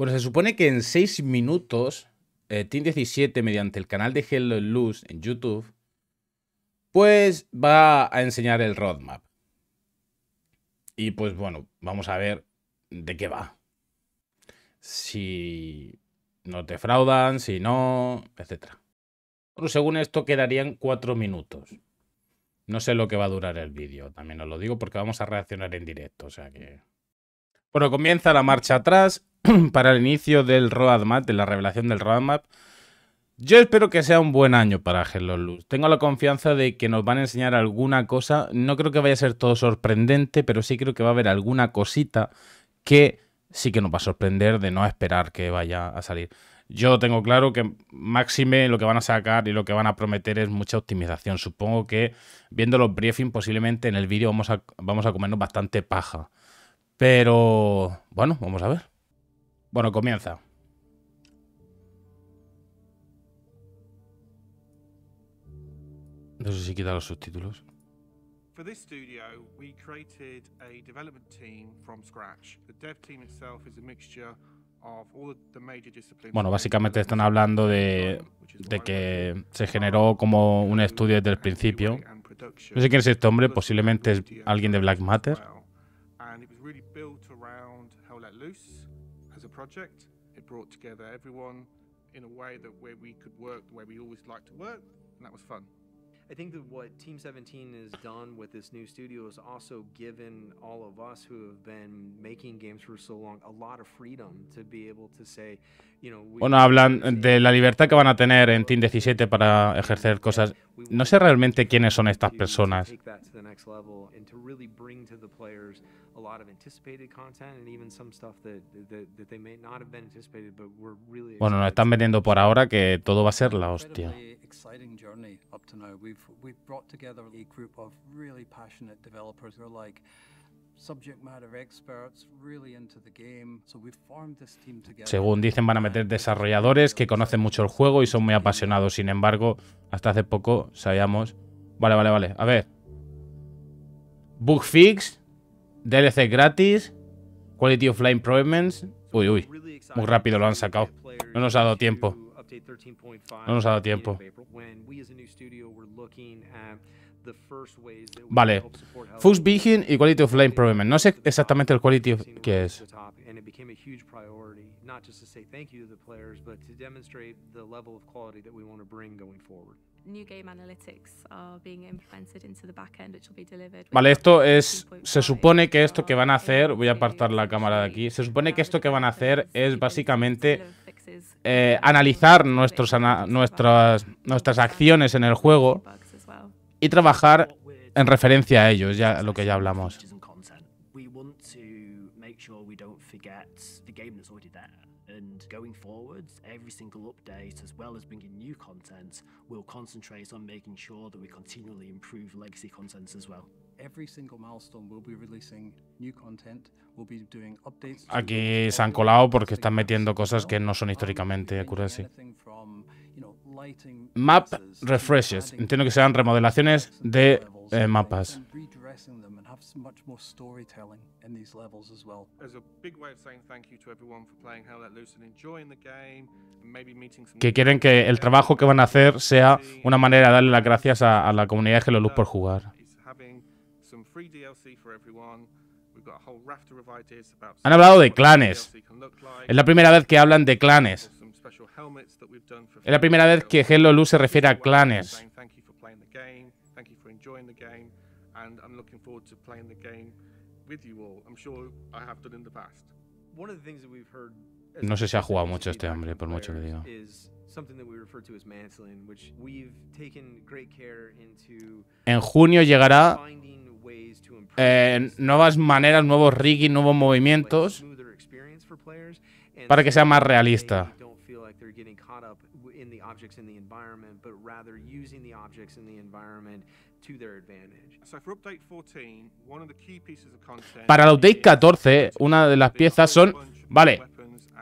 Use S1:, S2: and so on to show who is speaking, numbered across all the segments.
S1: Bueno, se supone que en 6 minutos, eh, Team 17, mediante el canal de Hello Luz en YouTube, pues va a enseñar el roadmap. Y pues bueno, vamos a ver de qué va. Si no te fraudan, si no, etc. Pero según esto quedarían 4 minutos. No sé lo que va a durar el vídeo, también os lo digo porque vamos a reaccionar en directo, o sea que... Bueno, comienza la marcha atrás para el inicio del roadmap, de la revelación del roadmap. Yo espero que sea un buen año para Hello Luz. Tengo la confianza de que nos van a enseñar alguna cosa. No creo que vaya a ser todo sorprendente, pero sí creo que va a haber alguna cosita que sí que nos va a sorprender de no esperar que vaya a salir. Yo tengo claro que máxime lo que van a sacar y lo que van a prometer es mucha optimización. Supongo que viendo los briefings posiblemente en el vídeo vamos a, vamos a comernos bastante paja. Pero bueno, vamos a ver. Bueno, comienza. No sé si quita los subtítulos. Bueno, básicamente están hablando de, de que se generó como un estudio desde el principio. No sé quién es este hombre, posiblemente es alguien de Black Matter. and it was really
S2: built around Hell Let Loose as a project. It brought together everyone in a way that where we could work the way we always
S3: liked to work, and that was fun. I think that what Team 17 has done with this new studio is also given all of us who have been making games for so long a lot of freedom to be able to say, you know, bueno,
S1: hablan de la libertad que van a tener en Team 17 para ejercer cosas. No sé realmente quiénes son estas personas. Bueno, nos están vendiendo por ahora que todo va a ser la hostia. Según dicen, van a meter desarrolladores que conocen mucho el juego y son muy apasionados. Sin embargo, hasta hace poco sabíamos. Vale, vale, vale. A ver. Bug fix, DLC gratis, Quality of Life Improvements. Uy, uy. Muy rápido lo han sacado. No nos ha dado tiempo. No nos ha dado tiempo.
S3: Vale. Fux y
S1: Quality of Problem. No sé exactamente el Quality of... es? Vale, esto es... Se supone que esto que van a hacer... Voy a apartar la cámara de aquí. Se supone que esto que van a hacer es básicamente eh, analizar nuestros, nuestras, nuestras acciones en el juego y trabajar en referencia a ellos, ya lo que ya hablamos.
S4: going forwards, every single update, as well as bringing new content, we'll concentrate on making sure that we continually improve legacy content as well.
S3: Aquí se han colado
S1: porque están metiendo cosas que no son um, históricamente accuracy. Map refreshes. Entiendo que sean remodelaciones de eh, mapas. Que quieren que el trabajo que van a hacer sea una manera de darle las gracias a, la comunidad de Hello Luz por jugar. Han hablado de clanes. Es la primera vez que hablan de clanes. Es la primera vez que Hello Luz se refiere a clanes. No sé si ha jugado mucho este hombre, por mucho que diga En junio llegará eh, nuevas maneras, nuevos rigging, nuevos movimientos
S3: para que sea más realista.
S1: Para la update 14, una de las piezas son... Vale,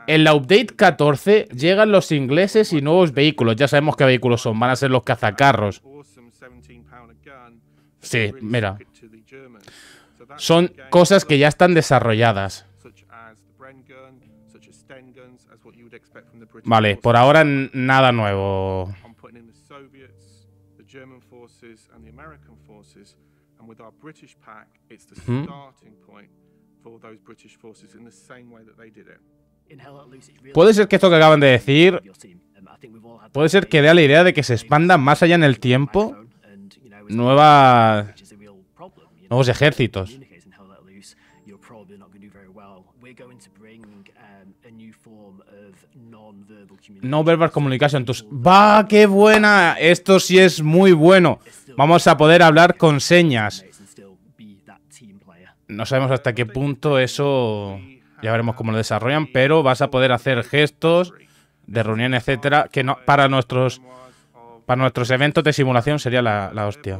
S1: en la update 14 llegan los ingleses y nuevos vehículos. Ya sabemos qué vehículos son, van a ser los cazacarros. Sí, mira, son cosas que ya están desarrolladas. Vale, por ahora nada nuevo. Puede ser que esto que acaban de decir puede ser que dé la idea de que se expanda más allá en el tiempo nueva nuevos ejércitos. Um, no verbal communication. Tus... ¡Va! ¡Qué buena! Esto sí es muy bueno. Vamos a poder hablar con señas. No sabemos hasta qué punto eso... Ya veremos cómo lo desarrollan, pero vas a poder hacer gestos de reunión, etcétera, que para nuestros para nuestros eventos de simulación sería la hostia.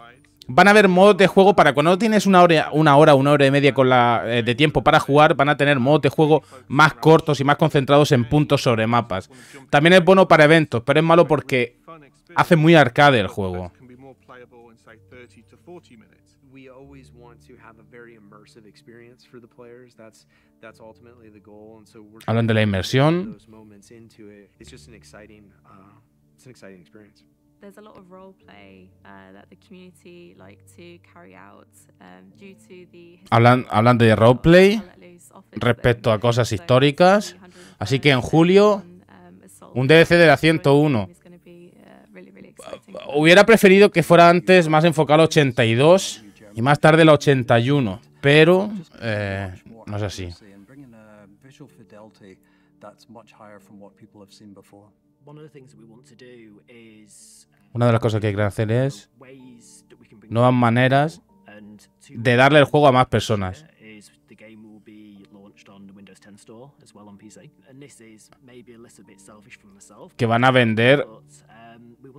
S1: van a haber modos de juego para cuando tienes una hora, una hora, una hora y media eh, de tiempo para jugar, van a tener modos de juego más cortos y más concentrados en puntos sobre mapas. También es bueno para eventos, pero es malo porque hace muy arcade el juego.
S3: Hablan de la inmersión hablando a role
S4: play
S1: de roleplay respecto a cosas históricas, así que en julio um, un DLC de la 101. Uh, hubiera preferido que fuera antes más enfocado al 82 y más tarde la 81, pero eh, no es así. Una de las cosas que queremos hacer es nuevas maneras de darle el juego a más personas.
S4: Uh, que van a vender um,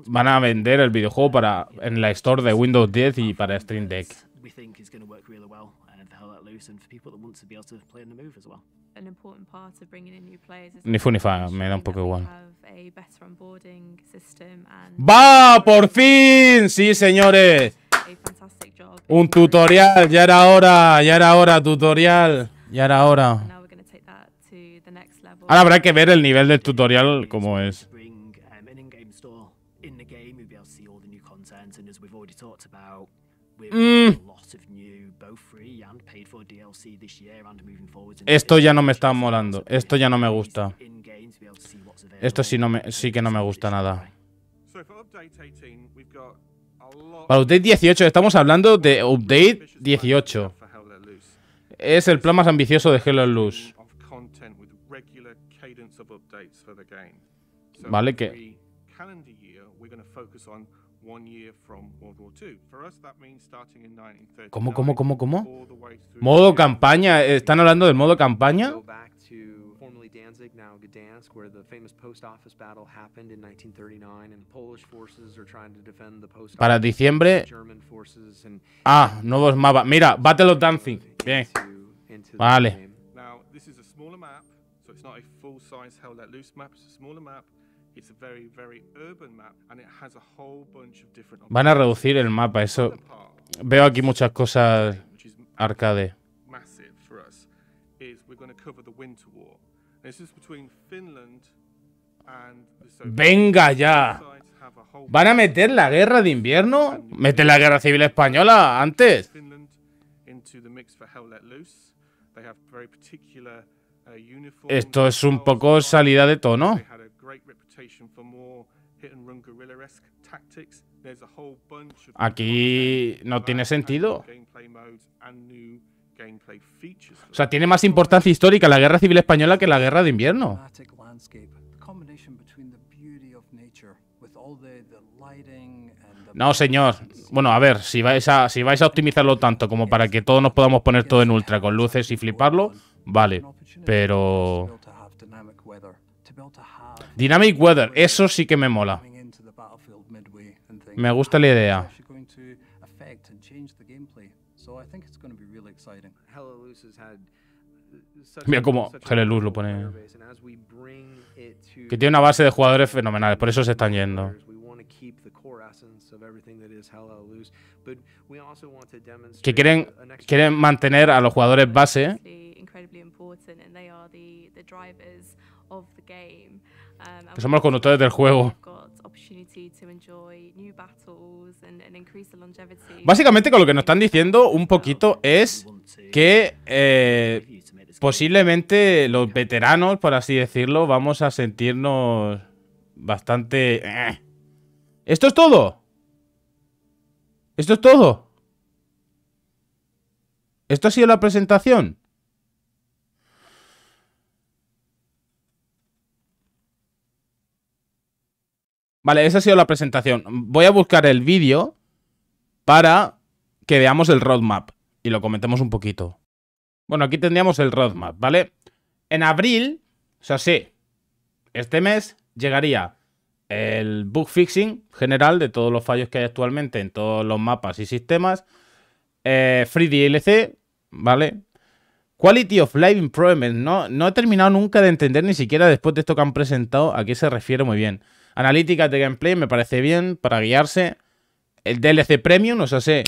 S4: van a
S1: vender el videojuego para en la store de Windows 10 y para Stream Deck. Ni fu ni me da un poco igual. ¡Va! ¡Por fin! Sí, señores. Un tutorial, ya era hora, ya era hora, tutorial. Ya era hora. Ahora habrá que ver el nivel del tutorial como es. Esto ya no me está molando. Esto ya no me gusta. Esto sí, no me, sí que no me gusta nada. Para update 18, estamos hablando de update 18. Es el plan más ambicioso de Hello luz
S2: Vale, que...
S3: ¿Cómo, cómo,
S1: cómo, cómo? ¿Modo campaña? ¿Están hablando del modo campaña?
S3: Danzig, now Gdansk, where the famous post office battle happened in 1939, and Polish forces are trying to defend the post Para diciembre.
S1: Ah, nuevos mapas. Mira, Battle of Danzig. Bien. Vale. Now, this is a smaller map,
S2: so it's not a full-size hell let loose map, it's a smaller map. It's a very, very urban map, and it has a whole bunch of
S1: different Van a reducir el mapa, eso. Veo aquí muchas cosas arcade.
S2: Massive for us is we're going to cover the Winter War.
S1: Venga ya. ¿Van a meter la guerra de invierno? Mete la guerra civil española antes.
S2: Esto es un poco salida
S1: de tono. Aquí no tiene sentido. O sea, tiene más importancia histórica la Guerra Civil Española que la Guerra de Invierno. No, señor. Bueno, a ver, si vais a, si vais a optimizarlo tanto como para que todos nos podamos poner todo en ultra con luces y fliparlo, vale. Pero... Dynamic Weather, eso sí que me mola. Me gusta la idea.
S3: Uh, Mira cómo Luz lo pone.
S1: Que tiene una base de jugadores fenomenales, por eso se están yendo
S3: que quieren, quieren mantener a los jugadores base
S1: um, que somos los conductores del juego. Básicamente con lo que nos están diciendo un poquito es que eh, posiblemente los veteranos, por así decirlo, vamos a sentirnos bastante... Eh, ¿Esto es todo? ¿Esto es todo? ¿Esto ha sido la presentación? Vale, esa ha sido la presentación. Voy a buscar el vídeo para que veamos el roadmap y lo comentemos un poquito. Bueno, aquí tendríamos el roadmap, ¿vale? En abril, o sea, sí, este mes llegaría el bug fixing general de todos los fallos que hay actualmente en todos los mapas y sistemas, eh, free DLC, ¿vale? Quality of Life Improvement, no, no he terminado nunca de entender ni siquiera después de esto que han presentado a qué se refiere muy bien. analítica de gameplay me parece bien para guiarse. El DLC Premium nos hace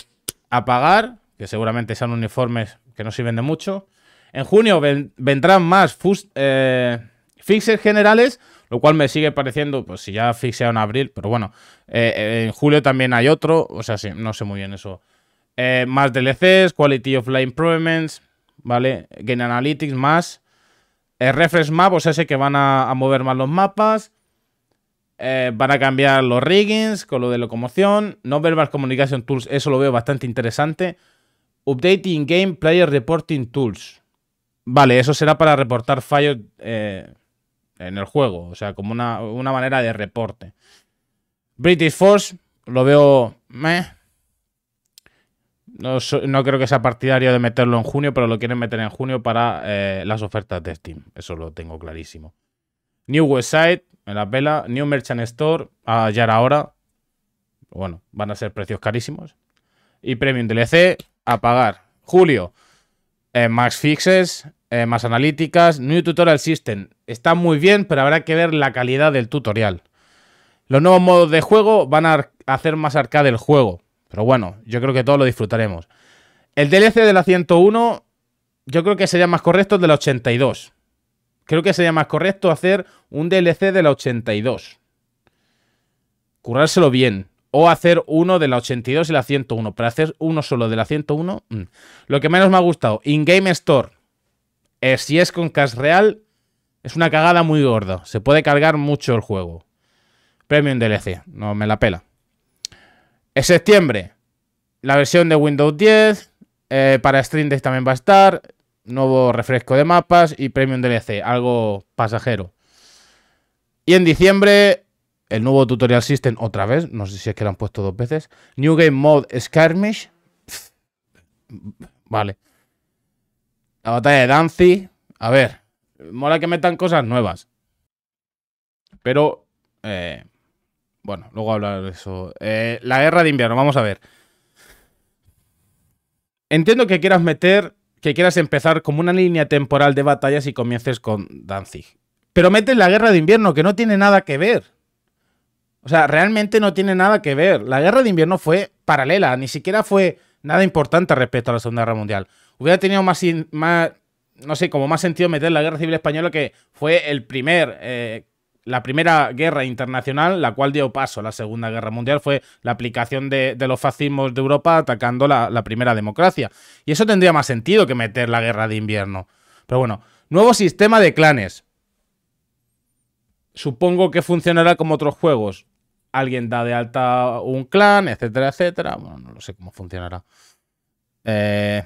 S1: apagar, que seguramente sean uniformes que no sirven de mucho. En junio vendrán más eh, fixes generales lo cual me sigue pareciendo, pues si ya fixearon en abril, pero bueno, eh, eh, en julio también hay otro, o sea, sí, no sé muy bien eso. Eh, más DLCs, Quality of Life Improvements, ¿vale? Game Analytics más. refresh Map, o sea, sé que van a, mover más los mapas. van a cambiar los riggings con lo de locomoción. No verbal communication tools, eso lo veo bastante interesante. Updating game player reporting tools. Vale, eso será para reportar fallos en el juego, o sea, como una, manera de reporte. British Force, lo veo... Meh. No, creo que sea partidario de meterlo en junio, pero lo quieren meter en junio para eh, las ofertas de Steam. Eso lo tengo clarísimo. New Website, en la pela. New Merchant Store, ah, a hallar ahora. Bueno, van a ser precios carísimos. Y Premium DLC, a pagar. Julio, eh, Max Fixes, eh, más analíticas, New Tutorial System. Está muy bien, pero habrá que ver la calidad del tutorial. Los nuevos modos de juego van a hacer más arcade el juego. Pero bueno, yo creo que todos lo disfrutaremos. El DLC de la 101 yo creo que sería más correcto el de la 82. Creo que sería más correcto hacer un DLC de la 82. Currárselo bien. O hacer uno de la 82 y la 101. Pero hacer uno solo de la 101... Mm. Lo que menos me ha gustado. In-game store. Eh, si es con cash real, es una cagada muy gorda. Se puede cargar mucho el juego. Premium DLC, no me la pela. En septiembre, la versión de Windows 10. Eh, para Stream Deck también va a estar. Nuevo refresco de mapas y Premium DLC, algo pasajero. Y en diciembre, el nuevo Tutorial System otra vez. No sé si es que lo han puesto dos veces. New Game Mode Skirmish. vale. La batalla de Danzig. A ver, mola que metan cosas nuevas. Pero, eh, bueno, luego hablar de eso. Eh, la guerra de invierno, vamos a ver. Entiendo que quieras meter, que quieras empezar como una línea temporal de batallas y comiences con Danzig. Pero metes la guerra de invierno, que no tiene nada que ver. O sea, realmente no tiene nada que ver. La guerra de invierno fue paralela, ni siquiera fue nada importante respecto a la Segunda Guerra Mundial hubiera tenido más, no sé, como más sentido meter la guerra civil española que fue el primer... Eh, la primera guerra internacional, la cual dio paso a la Segunda Guerra Mundial, fue la aplicación de, los fascismos de Europa atacando la, primera democracia. Y eso tendría más sentido que meter la guerra de invierno. Pero bueno, nuevo sistema de clanes. Supongo que funcionará como otros juegos. Alguien da de alta un clan, etcétera, etcétera. Bueno, no lo sé cómo funcionará. Eh,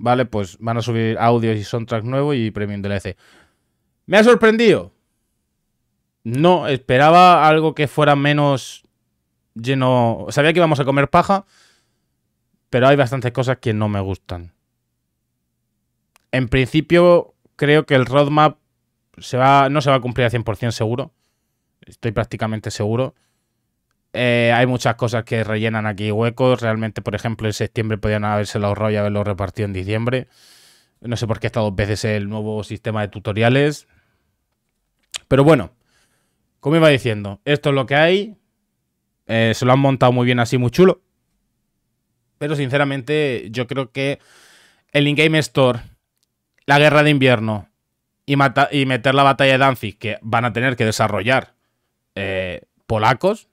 S1: ¿vale? Pues van a subir audios y soundtrack nuevo y premium DLC. E me ha sorprendido. No, esperaba algo que fuera menos lleno. Sabía que íbamos a comer paja, pero hay bastantes cosas que no me gustan. En principio, creo que el roadmap se va, no se va a cumplir al 100% seguro. Estoy prácticamente seguro. Eh, hay muchas cosas que rellenan aquí huecos. Realmente, por ejemplo, en septiembre podían haberse ahorrado y haberlo repartido en diciembre. No sé por qué está dos veces el nuevo sistema de tutoriales. Pero bueno, como iba diciendo, esto es lo que hay. Eh, se lo han montado muy bien así, muy chulo. Pero sinceramente, yo creo que el in-game store, la guerra de invierno y, meter la batalla de Danzig, que van a tener que desarrollar eh, polacos,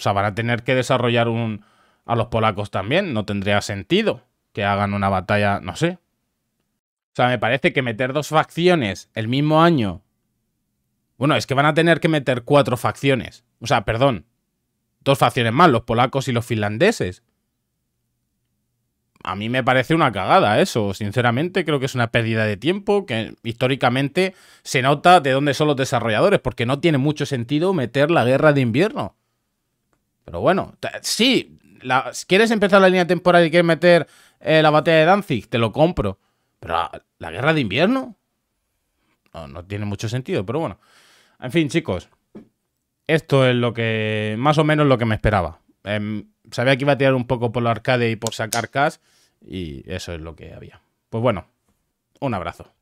S1: o sea, van a tener que desarrollar un... a los polacos también. No tendría sentido que hagan una batalla, no sé. O sea, me parece que meter dos facciones el mismo año... Bueno, es que van a tener que meter cuatro facciones. O sea, perdón. Dos facciones más, los polacos y los finlandeses. A mí me parece una cagada eso, sinceramente creo que es una pérdida de tiempo que históricamente se nota de dónde son los desarrolladores, porque no tiene mucho sentido meter la guerra de invierno. Pero bueno, sí, la, si quieres empezar la línea temporal y quieres meter eh, la batalla de Danzig, te lo compro. Pero la, guerra de invierno no, tiene mucho sentido, pero bueno. En fin, chicos, esto es lo que más o menos lo que me esperaba. Em, sabía que iba a tirar un poco por la arcade y por sacar cash y eso es lo que había. Pues bueno, un abrazo.